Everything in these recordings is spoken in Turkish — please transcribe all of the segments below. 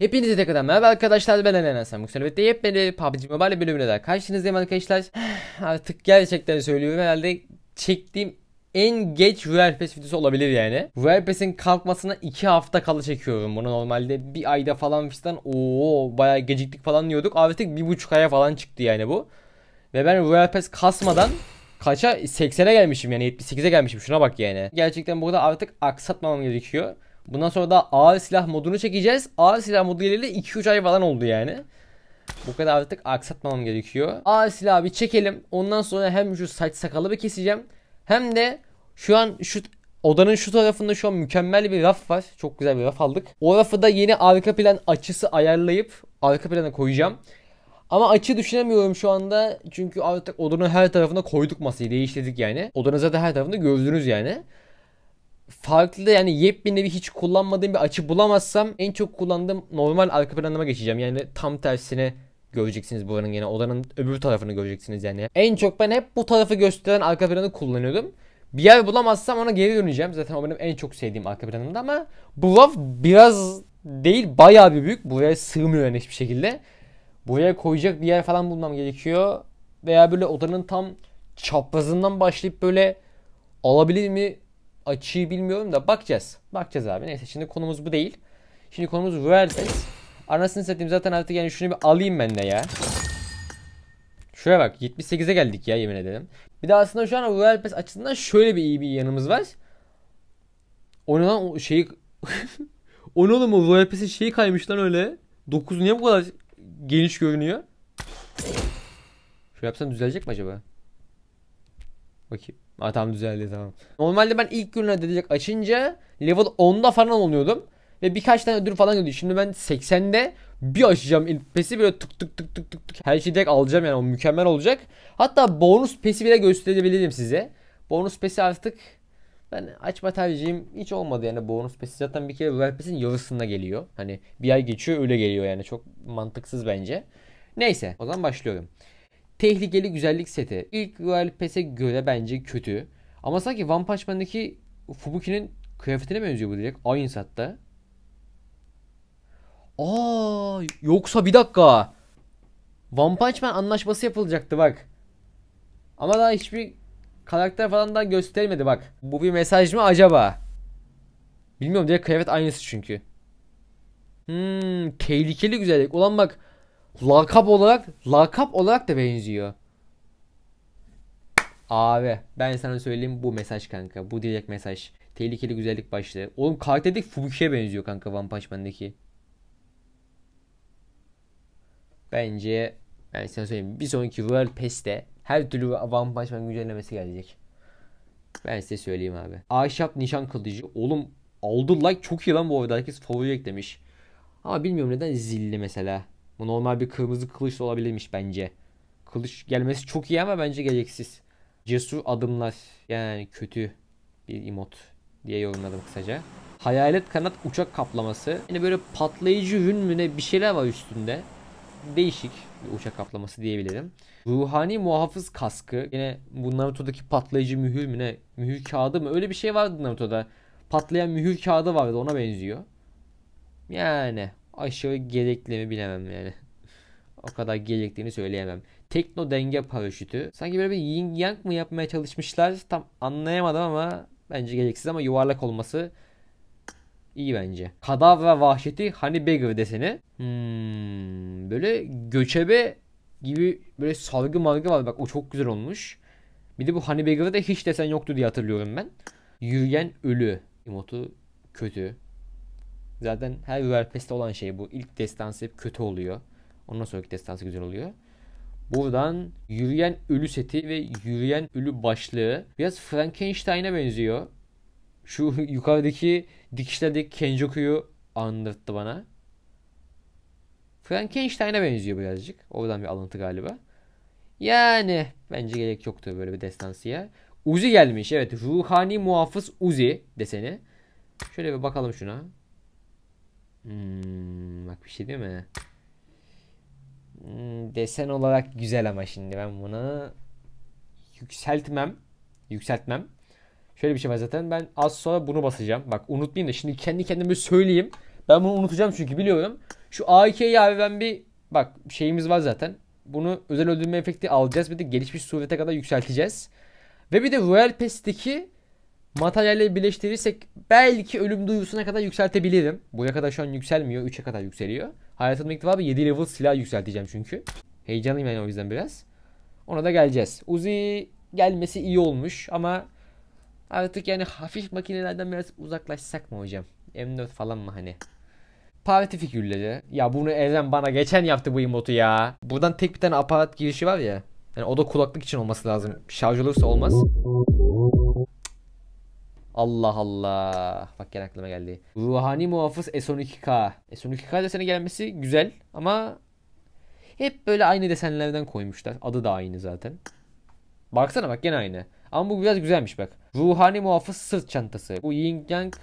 Hepinize tekrardan merhaba arkadaşlar ben Eren Aslan Yüksel Elbette yepyeni PUBG Mobile bölümüne daha karşınızdayım arkadaşlar Artık gerçekten söylüyorum herhalde çektiğim en geç Royal videosu olabilir yani Royal kalkmasına 2 hafta kalı çekiyorum bunu normalde bir ayda falan fistan ooo bayağı geciktik falan diyorduk artık 1.5 aya falan çıktı yani bu Ve ben Royal kasmadan kaça 80'e gelmişim yani 78'e gelmişim şuna bak yani Gerçekten burada artık aksatmamam gerekiyor Bundan sonra da ağır silah modunu çekeceğiz. Ağır silah modu geleli 2-3 ay falan oldu yani. Bu kadar artık aksatmamam gerekiyor. Ağır silahı bir çekelim. Ondan sonra hem şu saç sakalı bir keseceğim. Hem de şu an şu odanın şu tarafında şu an mükemmel bir raf var. Çok güzel bir raf aldık. O rafı da yeni arka plan açısı ayarlayıp arka plana koyacağım. Ama açı düşünemiyorum şu anda. Çünkü artık odanın her tarafına koyduk masayı. Değiştirdik yani. Odanın zaten her tarafında gördünüz yani farklı yani yepyeni bir hiç kullanmadığım bir açı bulamazsam en çok kullandığım normal arka planıma geçeceğim. Yani tam tersine göreceksiniz buranın yine odanın öbür tarafını göreceksiniz yani. En çok ben hep bu tarafı gösteren arka planı kullanıyordum. Bir yer bulamazsam ona geri döneceğim. Zaten o benim en çok sevdiğim arka planımda ama bu raf biraz değil bayağı bir büyük. Buraya sığmıyor yani hiçbir şekilde. Buraya koyacak bir yer falan bulmam gerekiyor. Veya böyle odanın tam çaprazından başlayıp böyle alabilir mi Açığı bilmiyorum da bakacağız. Bakacağız abi. Neyse şimdi konumuz bu değil. Şimdi konumuz Vueltes. Anasını satayım zaten artık yani şunu bir alayım ben de ya. Şuraya bak 78'e geldik ya yemin ederim. Bir de aslında şu an Royal Pass açısından şöyle bir iyi bir yanımız var. Onu lan o şeyi... o ne oğlum o şeyi kaymış lan öyle. 9 niye bu kadar geniş görünüyor? Şöyle yapsam düzelecek mi acaba? Bakayım. Ha tamam düzeldi tamam. Normalde ben ilk gün ödeyecek açınca level 10'da falan oluyordum. Ve birkaç tane ödül falan geliyor. Şimdi ben 80'de bir açacağım ilk pesi böyle tık tık tık tık tık tık. Her şeyi direkt alacağım yani o mükemmel olacak. Hatta bonus pesi bile gösterebilirim size. Bonus pesi artık ben açma tercihim hiç olmadı yani bonus pesi zaten bir kere Royal Pass'in yarısında geliyor. Hani bir ay geçiyor öyle geliyor yani çok mantıksız bence. Neyse o zaman başlıyorum. Tehlikeli güzellik seti. İlk Royal göre bence kötü. Ama sanki One Punch Man'deki Fubuki'nin kıyafetine benziyor bu direkt. Aynı satta. Aa, yoksa bir dakika. One Punch Man anlaşması yapılacaktı bak. Ama daha hiçbir karakter falan daha göstermedi bak. Bu bir mesaj mı acaba? Bilmiyorum direkt kıyafet aynısı çünkü. Hmm, tehlikeli güzellik. Ulan bak Lakap olarak lakap olarak da benziyor. Abi ben sana söyleyeyim bu mesaj kanka. Bu direkt mesaj. Tehlikeli güzellik başlığı. Oğlum karakterdeki Fubuki'ye benziyor kanka One Punch Bence ben sana söyleyeyim bir sonraki World Pass'te her türlü One Punch güncellemesi gelecek. Ben size söyleyeyim abi. Ahşap nişan kılıcı. Oğlum aldı like çok iyi lan bu arada. Herkes favori eklemiş. Ama bilmiyorum neden zilli mesela. Bu normal bir kırmızı kılıç da olabilirmiş bence. Kılıç gelmesi çok iyi ama bence gereksiz. Cesur adımlar yani kötü bir emot diye yorumladım kısaca. Hayalet kanat uçak kaplaması. Yani böyle patlayıcı hün mü ne bir şeyler var üstünde. Değişik bir uçak kaplaması diyebilirim. Ruhani muhafız kaskı. Yine bu Naruto'daki patlayıcı mühür mü ne? Mühür kağıdı mı? Öyle bir şey vardı Naruto'da. Patlayan mühür kağıdı vardı ona benziyor. Yani aşağı gerekli mi bilemem yani. o kadar gerektiğini söyleyemem. Tekno denge paraşütü. Sanki böyle bir yin yang mı yapmaya çalışmışlar tam anlayamadım ama bence gereksiz ama yuvarlak olması iyi bence. Kadavra vahşeti hani beggar deseni. Hmm, böyle göçebe gibi böyle salgı malgı var. Bak o çok güzel olmuş. Bir de bu hani beggar'da hiç desen yoktu diye hatırlıyorum ben. Yürüyen ölü. Emotu kötü. Zaten her Warpest'te olan şey bu. İlk destansı hep kötü oluyor. Ondan sonraki destansı güzel oluyor. Buradan yürüyen ölü seti ve yürüyen ölü başlığı biraz Frankenstein'e benziyor. Şu yukarıdaki dikişlerdeki Kenjoku'yu anlattı bana. Frankenstein'e benziyor birazcık. Oradan bir alıntı galiba. Yani bence gerek yoktu böyle bir destansıya. Uzi gelmiş evet. Ruhani muhafız Uzi deseni. Şöyle bir bakalım şuna. Hmm, bak bir şey değil mi? Hmm, desen olarak güzel ama şimdi ben bunu yükseltmem. Yükseltmem. Şöyle bir şey var zaten. Ben az sonra bunu basacağım. Bak unutmayayım da şimdi kendi kendime söyleyeyim. Ben bunu unutacağım çünkü biliyorum. Şu A2'yi abi ben bir bak şeyimiz var zaten. Bunu özel öldürme efekti alacağız. Bir de gelişmiş surete kadar yükselteceğiz. Ve bir de Royal Pass'teki Materyali birleştirirsek belki ölüm duyusuna kadar yükseltebilirim. Buraya kadar şu an yükselmiyor. 3'e kadar yükseliyor. Hayatımda ilk defa 7 level silah yükselteceğim çünkü. Heyecanlıyım yani o yüzden biraz. Ona da geleceğiz. Uzi gelmesi iyi olmuş ama artık yani hafif makinelerden biraz uzaklaşsak mı hocam? M4 falan mı hani? Parti figürleri. Ya bunu Eren bana geçen yaptı bu emotu ya. Buradan tek bir tane aparat girişi var ya. Yani o da kulaklık için olması lazım. Şarj olursa olmaz. Allah Allah. Bak gene aklıma geldi. Ruhani muhafız S12K. S12K deseni gelmesi güzel ama hep böyle aynı desenlerden koymuşlar. Adı da aynı zaten. Baksana bak gene aynı. Ama bu biraz güzelmiş bak. Ruhani muhafız sırt çantası. Bu Ying Yang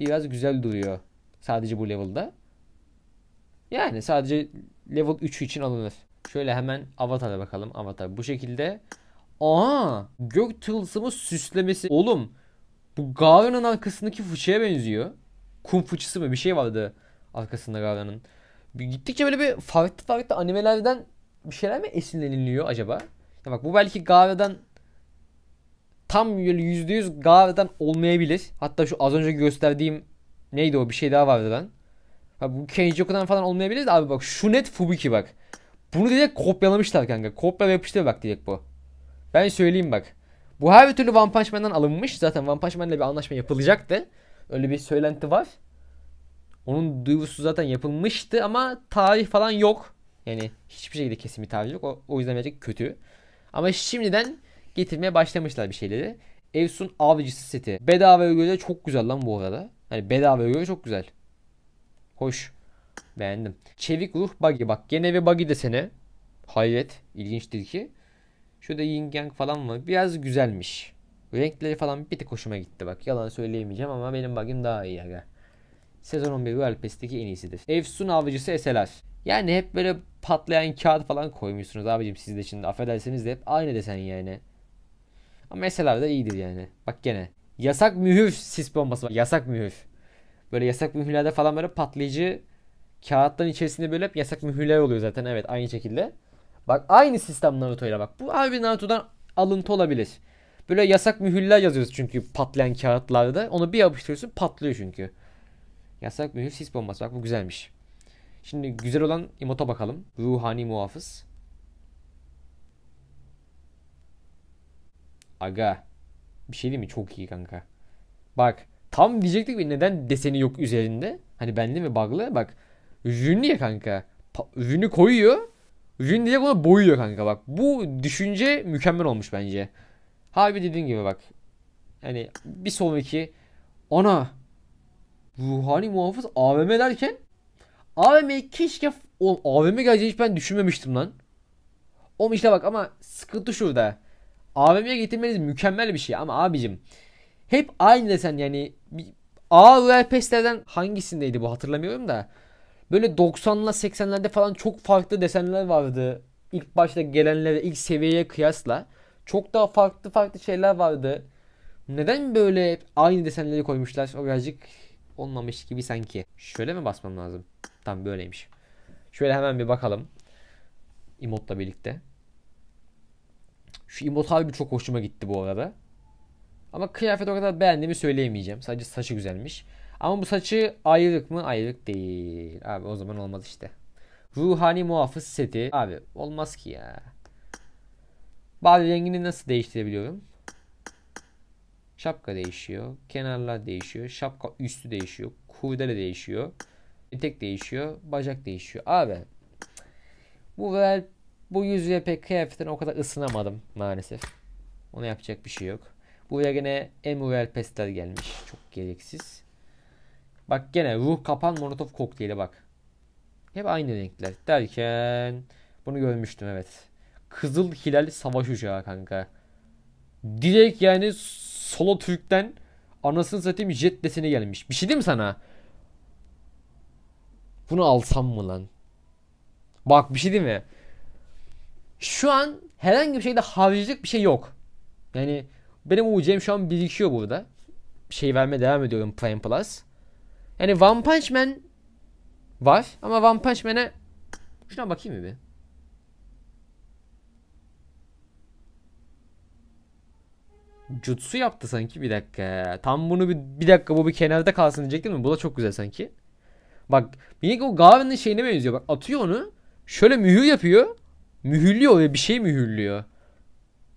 biraz güzel duruyor. Sadece bu level'da. Yani sadece level 3 için alınır. Şöyle hemen avatara bakalım. Avatar bu şekilde. Aa! Gök tılsımı süslemesi. Oğlum bu Gaara'nın arkasındaki fıçıya benziyor. Kum fıçısı mı bir şey vardı arkasında Gaara'nın. Gittikçe böyle bir farklı farklı animelerden bir şeyler mi esinleniliyor acaba? Ya bak bu belki Gaara'dan tam yüzde yüz Gaara'dan olmayabilir. Hatta şu az önce gösterdiğim neydi o bir şey daha vardı lan. Ha, bu Kenji'den falan olmayabilir de abi bak şu net Fubuki bak. Bunu direkt kopyalamışlar kanka. Kopya yapıştır bak direkt bu. Ben söyleyeyim bak. Bu her türlü One Punch Man'dan alınmış. Zaten One Punch Man'le bir anlaşma yapılacaktı. Öyle bir söylenti var. Onun duygusu zaten yapılmıştı ama tarih falan yok. Yani hiçbir şekilde kesin bir tarih yok. O, o yüzden birazcık kötü. Ama şimdiden getirmeye başlamışlar bir şeyleri. Evsun Avcısı seti. Bedava göre çok güzel lan bu arada. Hani bedava göre çok güzel. Hoş. Beğendim. Çevik Ruh Buggy. Bak gene bir Buggy desene. Hayret. İlginçtir ki. Şurada yin yang falan var. Biraz güzelmiş. Renkleri falan bir tık hoşuma gitti bak. Yalan söyleyemeyeceğim ama benim bug'im daha iyi aga. Sezon 11 Royal Pass'teki en iyisidir. Efsun avcısı SLR. Yani hep böyle patlayan kağıt falan koymuşsunuz abicim siz de şimdi affedersiniz de hep aynı desen yani. Ama SLR de iyidir yani. Bak gene. Yasak mühür sis bombası Yasak mühür. Böyle yasak mühürlerde falan böyle patlayıcı kağıtların içerisinde böyle hep yasak mühürler oluyor zaten evet aynı şekilde. Bak aynı sistem Naruto ile bak. Bu harbi Naruto'dan alıntı olabilir. Böyle yasak mühürler yazıyoruz çünkü patlayan kağıtlarda. Onu bir yapıştırıyorsun patlıyor çünkü. Yasak mühür sis bombası. Bak bu güzelmiş. Şimdi güzel olan imota bakalım. Ruhani muhafız. Aga. Bir şey değil mi? Çok iyi kanka. Bak. Tam diyecektik bir neden deseni yok üzerinde? Hani bende mi bug'lı? Bak. Rün ya kanka. Pa- rünü koyuyor. Jun direkt ona boyuyor kanka bak. Bu düşünce mükemmel olmuş bence. Harbi dediğin gibi bak. hani bir sonraki ona ruhani muhafız AVM derken AVM keşke oğlum AVM geleceğini hiç ben düşünmemiştim lan. Oğlum işte bak ama sıkıntı şurada. AVM'ye getirmeniz mükemmel bir şey ama abicim hep aynı desen yani A Royal Pass'lerden hangisindeydi bu hatırlamıyorum da Böyle 90'la 80'lerde falan çok farklı desenler vardı. İlk başta gelenlere ilk seviyeye kıyasla. Çok daha farklı farklı şeyler vardı. Neden böyle aynı desenleri koymuşlar? O birazcık olmamış gibi sanki. Şöyle mi basmam lazım? Tam böyleymiş. Şöyle hemen bir bakalım. Emotla birlikte. Şu emot harbi çok hoşuma gitti bu arada. Ama kıyafet o kadar beğendiğimi söyleyemeyeceğim. Sadece saçı güzelmiş. Ama bu saçı ayrık mı? Ayrık değil. Abi o zaman olmaz işte. Ruhani muhafız seti. Abi olmaz ki ya. Bari rengini nasıl değiştirebiliyorum? Şapka değişiyor. Kenarlar değişiyor. Şapka üstü değişiyor. Kurdele değişiyor. Etek değişiyor. Bacak değişiyor. Abi bu ver bu yüzüğe pek kıyafetten o kadar ısınamadım maalesef. Ona yapacak bir şey yok. Buraya gene Emerald Pestler gelmiş. Çok gereksiz. Bak gene ruh kapan monotof kokteyli bak. Hep aynı renkler. Derken bunu görmüştüm evet. Kızıl Hilal Savaş Uçağı kanka. Direkt yani Solo Türk'ten anasını satayım jet desene gelmiş. Bir şey diyeyim sana? Bunu alsam mı lan? Bak bir şey değil mi? Şu an herhangi bir şeyde harcayacak bir şey yok. Yani benim UC'm şu an birikiyor burada. Bir şey vermeye devam ediyorum Prime Plus. Yani One Punch Man var ama One Punch Man'e şuna bakayım mı bir? Jutsu yaptı sanki bir dakika. Tam bunu bir, bir dakika bu bir kenarda kalsın diyecektim mi? Bu da çok güzel sanki. Bak yine o Gavin'in şeyine benziyor. Bak atıyor onu. Şöyle mühür yapıyor. Mühürlüyor ve bir şey mühürlüyor.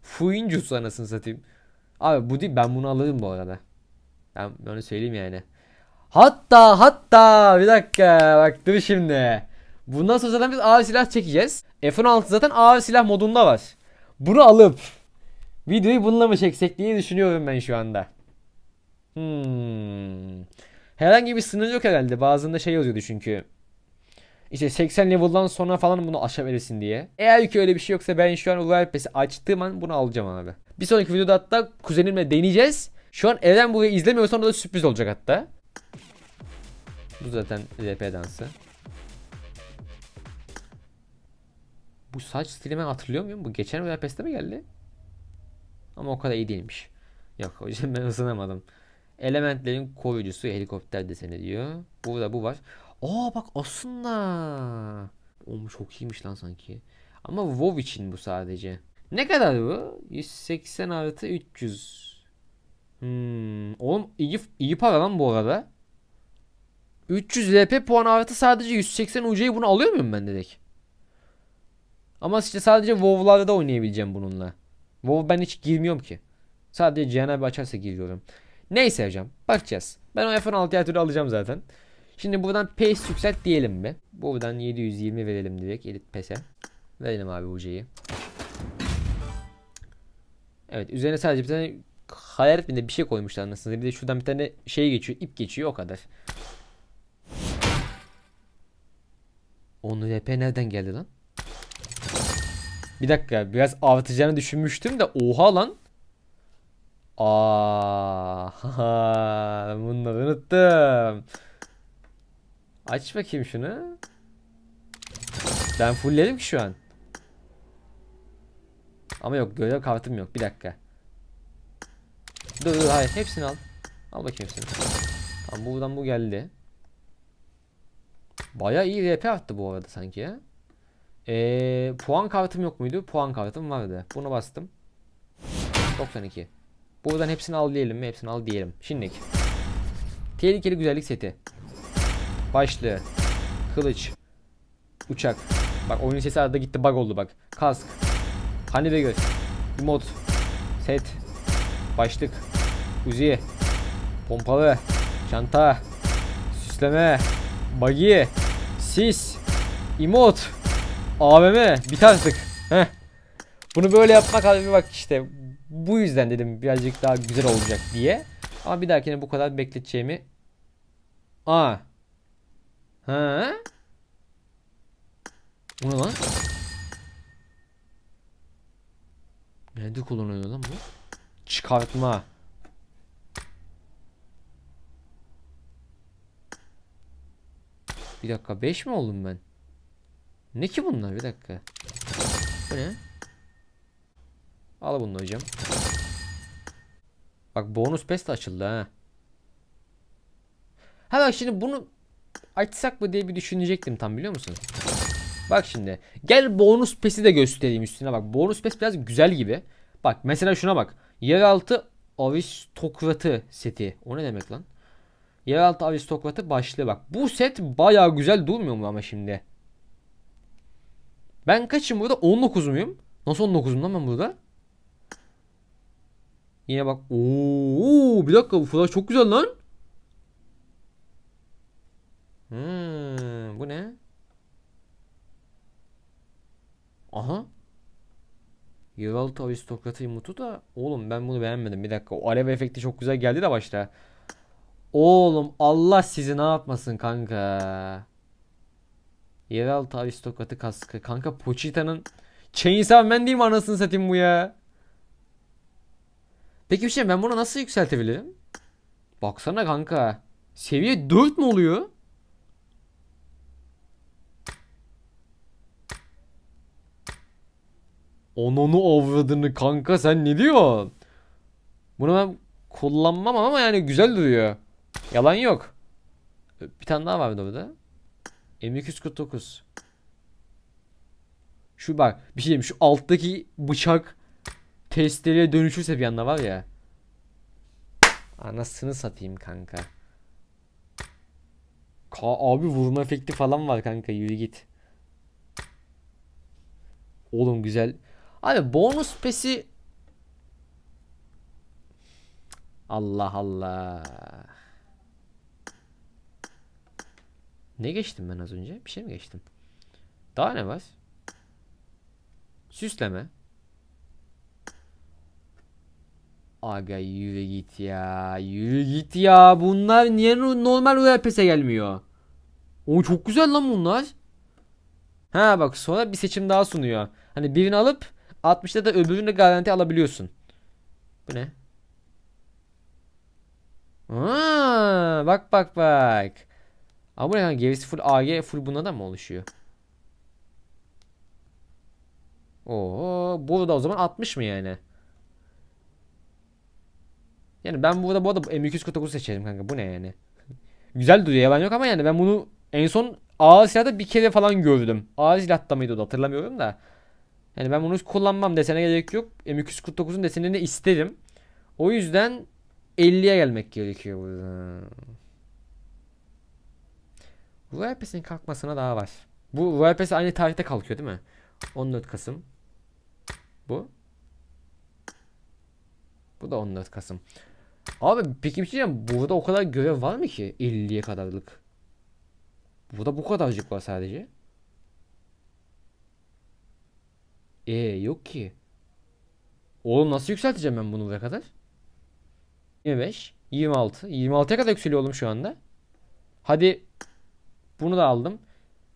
Fuin Jutsu anasını satayım. Abi bu değil ben bunu alırım bu arada. Ben onu söyleyeyim yani. Hatta hatta bir dakika bak dur şimdi. Bundan sonra zaten biz ağır silah çekeceğiz. F-16 zaten ağır silah modunda var. Bunu alıp videoyu bununla mı çeksek diye düşünüyorum ben şu anda. Hmm. Herhangi bir sınır yok herhalde. Bazında şey yazıyordu çünkü. İşte 80 level'dan sonra falan bunu aşabilirsin diye. Eğer ki öyle bir şey yoksa ben şu an Royal Pass'i açtığım an bunu alacağım abi. Bir sonraki videoda hatta kuzenimle deneyeceğiz. Şu an evden burayı izlemiyorsan ona da sürpriz olacak hatta. Bu zaten LP dansı. Bu saç stilimi hatırlıyor muyum? Bu geçen VPS'te mi geldi? Ama o kadar iyi değilmiş. Yok hocam ben ısınamadım. Elementlerin koruyucusu helikopter deseni diyor. Burada bu var. Aa bak aslında. Oğlum çok iyiymiş lan sanki. Ama WoW için bu sadece. Ne kadar bu? 180 artı 300. Hmm. Oğlum iyi, iyi para lan bu arada. 300 LP puan artı sadece 180 UC'yi bunu alıyor muyum ben dedik. Ama işte sadece WoW'larda da oynayabileceğim bununla. WoW ben hiç girmiyorum ki. Sadece Cihan açarsa giriyorum. Neyse hocam bakacağız. Ben o F16 her türlü alacağım zaten. Şimdi buradan pace yükselt diyelim mi? Buradan 720 verelim direkt edit pese. Verelim abi UC'yi. Evet üzerine sadece bir tane hayalet bir şey koymuşlar anasını. Bir de şuradan bir tane şey geçiyor ip geçiyor o kadar. 10 HP e nereden geldi lan? Bir dakika biraz artacağını düşünmüştüm de oha lan. Aa, bunları unuttum. Aç bakayım şunu. Ben fullledim ki şu an. Ama yok görev kartım yok. Bir dakika. Dur dur hayır hepsini al. Al bakayım hepsini. Tamam buradan bu geldi. Baya iyi RP attı bu arada sanki ya. Ee, puan kartım yok muydu? Puan kartım vardı. Bunu bastım. 92. Buradan hepsini al diyelim mi? Hepsini al diyelim. Şimdilik. Tehlikeli güzellik seti. Başlığı. Kılıç. Uçak. Bak oyun sesi arada gitti bug oldu bak. Kask. Hani ve göz. Mod. Set. Başlık. Uzi. Pompalı. Çanta. Süsleme. Bagi. Sis. imot, AVM. Bit artık. Heh. Bunu böyle yapmak abi bak işte. Bu yüzden dedim birazcık daha güzel olacak diye. Ama bir dahakine bu kadar bekleteceğimi. Aa. Ha? Bu ne lan? Nerede kullanılıyor lan bu? Çıkartma. Bir dakika 5 mi oldum ben? Ne ki bunlar bir dakika. Bu ne? Al bunu hocam. Bak bonus pes de açıldı ha. Ha bak şimdi bunu açsak mı diye bir düşünecektim tam biliyor musun? Bak şimdi. Gel bonus pesi de göstereyim üstüne bak. Bonus pes biraz güzel gibi. Bak mesela şuna bak. Yeraltı aristokratı seti. O ne demek lan? Yeraltı aristokratı başlığı bak. Bu set baya güzel durmuyor mu ama şimdi? Ben kaçım burada? 19 muyum? Nasıl 19'um lan ben burada? Yine bak. Oo, bir dakika bu flash çok güzel lan. Hmm, bu ne? Aha. Yeraltı aristokratı mutu da oğlum ben bunu beğenmedim. Bir dakika. O alev efekti çok güzel geldi de başta. Oğlum Allah sizi ne yapmasın kanka. Yeraltı aristokratı kaskı. Kanka Pochita'nın Chainsaw Man değil mi anasını satayım bu ya. Peki bir şey ben bunu nasıl yükseltebilirim? Baksana kanka. Seviye 4 mü oluyor? Onunu avradını kanka sen ne diyorsun? Bunu ben kullanmam ama yani güzel duruyor. Yalan yok. Bir tane daha var burada. M249. Şu bak bir şey şu alttaki bıçak testere dönüşürse bir anda var ya. Anasını satayım kanka. Ka abi vurma efekti falan var kanka yürü git. Oğlum güzel. Abi bonus pesi Allah Allah. Ne geçtim ben az önce? Bir şey mi geçtim? Daha ne var? Süsleme. Aga yürü git ya. Yürü git ya. Bunlar niye normal Royal Pass'e gelmiyor? O çok güzel lan bunlar. Ha bak sonra bir seçim daha sunuyor. Hani birini alıp 60'da da öbürünü de garanti alabiliyorsun. Bu ne? Aa, bak bak bak. Ama buraya gerisi full AG full buna da mı oluşuyor? Oo, burada o zaman 60 mı yani? Yani ben burada bu arada M249 seçerim kanka. Bu ne yani? Güzel duruyor yalan yok ama yani ben bunu en son ağır silahta bir kere falan gördüm. Ağır silahta mıydı o da hatırlamıyorum da. Yani ben bunu hiç kullanmam desene gerek yok. M249'un desenini isterim. O yüzden 50'ye gelmek gerekiyor burada. VIP'sinin e kalkmasına daha var. Bu VIP'si e aynı tarihte kalkıyor değil mi? 14 Kasım. Bu. Bu da 14 Kasım. Abi peki bir şey diyeceğim. Burada o kadar görev var mı ki 50'ye kadarlık? Burada bu kadarcık var sadece. E ee, yok ki. Oğlum nasıl yükselteceğim ben bunu buraya kadar? 25, 26. 26'ya kadar yükseliyor oğlum şu anda. Hadi bunu da aldım.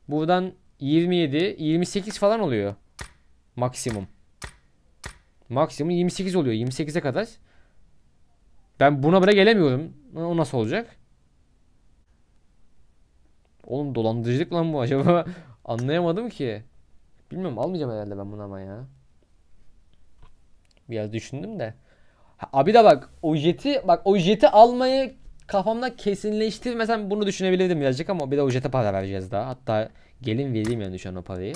Buradan 27, 28 falan oluyor. Maksimum. Maksimum 28 oluyor. 28'e kadar. Ben buna bile gelemiyorum. O nasıl olacak? Oğlum dolandırıcılık lan bu acaba? Anlayamadım ki. Bilmiyorum almayacağım herhalde ben bunu ama ya. Biraz düşündüm de. Ha, abi de bak o jeti bak o jeti almayı kafamda kesinleştirmesem bunu düşünebilirdim birazcık ama bir de ujete para vereceğiz daha. Hatta gelin vereyim yani şu an o parayı.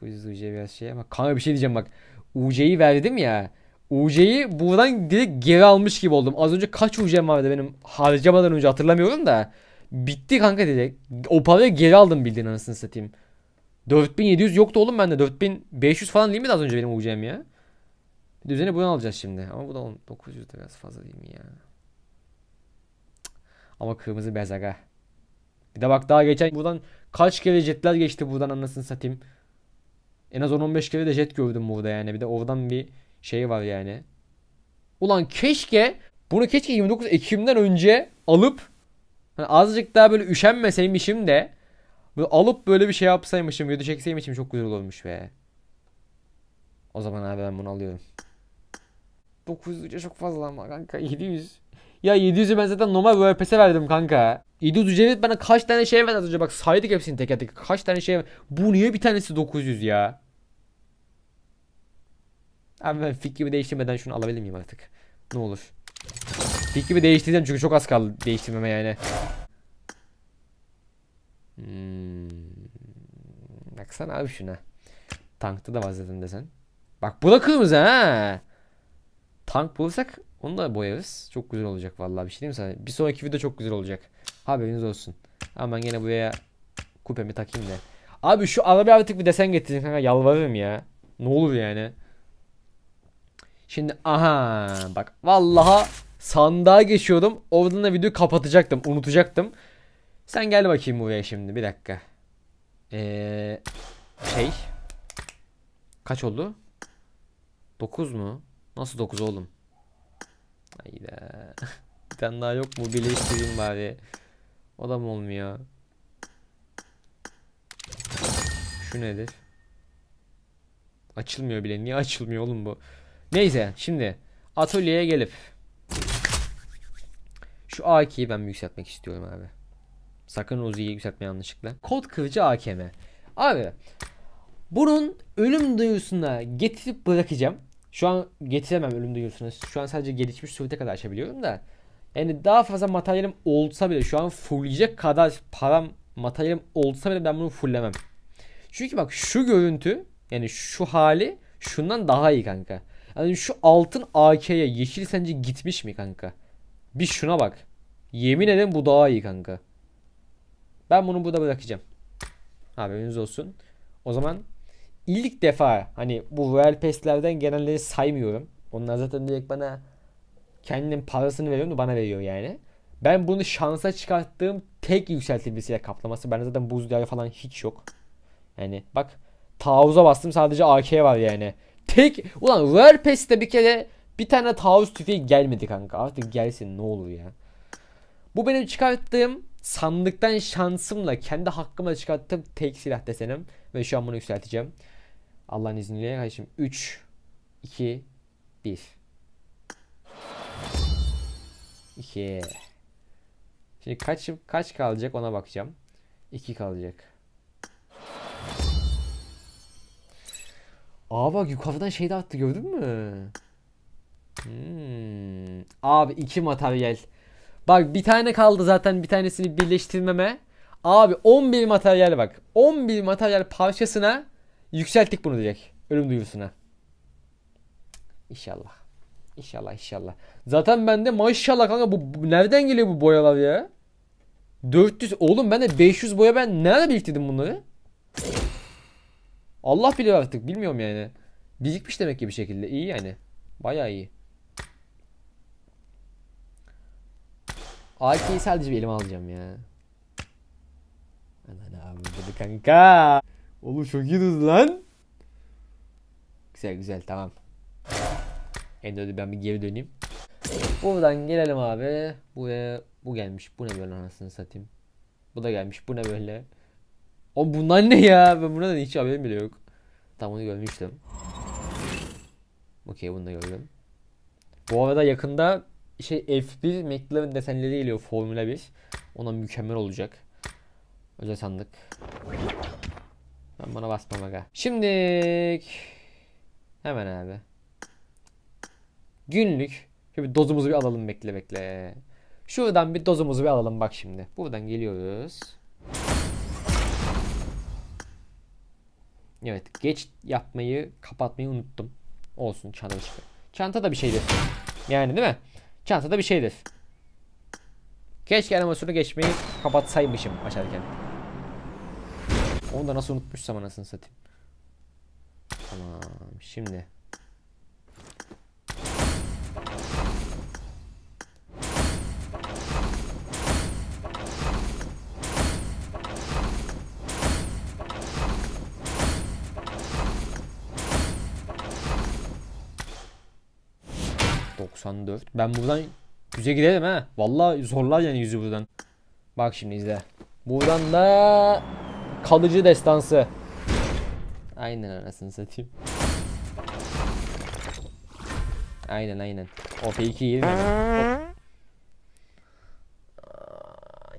900 hmm, UC biraz şey ama kanka bir şey diyeceğim bak. UC'yi verdim ya. UC'yi buradan direkt geri almış gibi oldum. Az önce kaç UC'm vardı benim harcamadan önce hatırlamıyorum da. Bitti kanka direkt. O parayı geri aldım bildiğin anasını satayım. 4700 yoktu oğlum bende. 4500 falan değil mi az önce benim UC'm ya? düzeni bunu alacağız şimdi. Ama bu da 900 de biraz fazla değil mi ya? Ama kırmızı bez aga. Bir de bak daha geçen buradan kaç kere jetler geçti buradan anlasın satayım. En az 10-15 kere de jet gördüm burada yani. Bir de oradan bir şey var yani. Ulan keşke bunu keşke 29 Ekim'den önce alıp hani azıcık daha böyle üşenmeseymişim de böyle alıp böyle bir şey yapsaymışım, video çekseymişim çok güzel olmuş be. O zaman abi ben bunu alıyorum. 900 çok fazla ama kanka 700. Ya 700'ü ben zaten normal VPS'e verdim kanka. 700 ücret bana kaç tane şey verdi önce bak saydık hepsini teker teker kaç tane şey Bu niye bir tanesi 900 ya? Abi ben fikrimi değiştirmeden şunu alabilir miyim artık? Ne olur. Fikrimi değiştireceğim çünkü çok az kaldı değiştirmeme yani. Hmm. Baksana abi şuna. Tankta da var sen Bak bu da kırmızı ha tank bulursak onu da boyarız. Çok güzel olacak vallahi bir şey değil mi sana? Bir sonraki video çok güzel olacak. Haberiniz olsun. Ama ben gene buraya kupemi takayım da. Abi şu arabaya artık bir desen getirin kanka yalvarırım ya. Ne olur yani. Şimdi aha bak vallaha sandığa geçiyordum. Oradan da videoyu kapatacaktım. Unutacaktım. Sen gel bakayım buraya şimdi bir dakika. Ee, şey. Kaç oldu? 9 mu? Nasıl 9 oğlum? Hayda. bir tane daha yok mu? Birleştireyim bari. O da mı olmuyor? Şu nedir? Açılmıyor bile. Niye açılmıyor oğlum bu? Neyse şimdi atölyeye gelip şu AK'yi ben yükseltmek istiyorum abi. Sakın Uzi'yi yükseltme yanlışlıkla. Kod kırıcı AKM. Abi bunun ölüm duyusuna getirip bırakacağım. Şu an getiremem ölüm duyurusunu. Şu an sadece gelişmiş sürete kadar açabiliyorum da. Yani daha fazla materyalim olsa bile şu an fullleyecek kadar param materyalim olsa bile ben bunu fulllemem. Çünkü bak şu görüntü yani şu hali şundan daha iyi kanka. Yani şu altın AK'ye yeşil sence gitmiş mi kanka? Bir şuna bak. Yemin ederim bu daha iyi kanka. Ben bunu burada bırakacağım. Haberiniz olsun. O zaman ilk defa hani bu Royal Pass'lerden gelenleri saymıyorum. Onlar zaten direkt bana kendinin parasını veriyorum da bana veriyor yani. Ben bunu şansa çıkarttığım tek yükseltilmesiyle kaplaması. Bende zaten buz diyarı falan hiç yok. Yani bak taarruza bastım sadece AK var yani. Tek ulan Royal Pass'te bir kere bir tane taarruz tüfeği gelmedi kanka. Artık gelsin ne olur ya. Bu benim çıkarttığım sandıktan şansımla kendi hakkımla çıkarttığım tek silah desenim. Ve şu an bunu yükselteceğim. Allah'ın izniyle kardeşim 3 2 1 2 Şimdi kaç kaç kalacak ona bakacağım. 2 kalacak. Aa bak yukarıdan şey de attı gördün mü? Hmm. Abi iki materyal. Bak bir tane kaldı zaten bir tanesini birleştirmeme. Abi 11 materyal bak. 11 materyal parçasına Yükselttik bunu diyecek Ölüm duyurusuna. İnşallah. İnşallah inşallah. Zaten bende maşallah kanka bu, bu nereden geliyor bu boyalar ya? 400 oğlum ben de 500 boya ben nerede biriktirdim bunları? Allah bilir artık bilmiyorum yani. Birikmiş demek ki bir şekilde. iyi yani. Bayağı iyi. AK'yi sadece bir elime alacağım ya. Ana ne kanka. Oğlum çok iyi lan. Güzel güzel tamam. Endo'da ben bir geri döneyim. Buradan gelelim abi. Buraya e, bu gelmiş. Bu ne böyle anasını satayım. Bu da gelmiş. Bu ne böyle. O bundan ne ya? Ben bundan hiç haberim bile yok. Tam onu görmüştüm. Okey bunu da gördüm. Bu arada yakında şey F1 McLaren desenleri geliyor Formula 1. Ona mükemmel olacak. Özel sandık. Ben buna basmam aga. Şimdi hemen abi. Günlük şöyle dozumuzu bir alalım bekle bekle. Şuradan bir dozumuzu bir alalım bak şimdi. Buradan geliyoruz. Evet geç yapmayı kapatmayı unuttum. Olsun çanta çıktı. Şey. Çanta da bir şeydir. Yani değil mi? Çanta da bir şeydir. Keşke animasyonu geçmeyi kapatsaymışım açarken. Onu da nasıl unutmuşsam anasını satayım. Tamam şimdi. %94. Ben buradan yüze gidelim ha. Vallahi zorlar yani yüzü buradan. Bak şimdi izle. Buradan da Kalıcı destansı. Aynen anasını satayım. Aynen aynen. O fake'i yedim.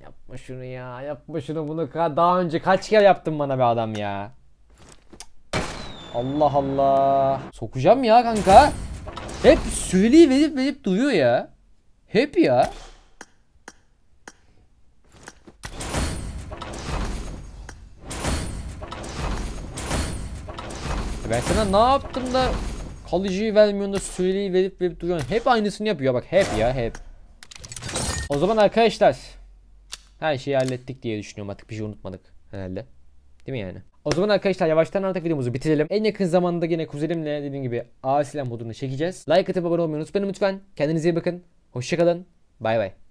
Yapma şunu ya. Yapma şunu bunu. Daha önce kaç kere yaptın bana be adam ya. Allah Allah. Sokacağım ya kanka. Hep söyleyi verip verip duyuyor ya. Hep ya. Ben sana ne yaptım da kalıcıyı vermiyorsun da süreyi verip verip duruyorsun. Hep aynısını yapıyor bak hep ya hep. O zaman arkadaşlar her şeyi hallettik diye düşünüyorum artık bir şey unutmadık herhalde. Değil mi yani? O zaman arkadaşlar yavaştan artık videomuzu bitirelim. En yakın zamanda yine kuzenimle dediğim gibi ağır silah modunu çekeceğiz. Like atıp abone olmayı unutmayın lütfen. Kendinize iyi bakın. Hoşçakalın. Bay bay.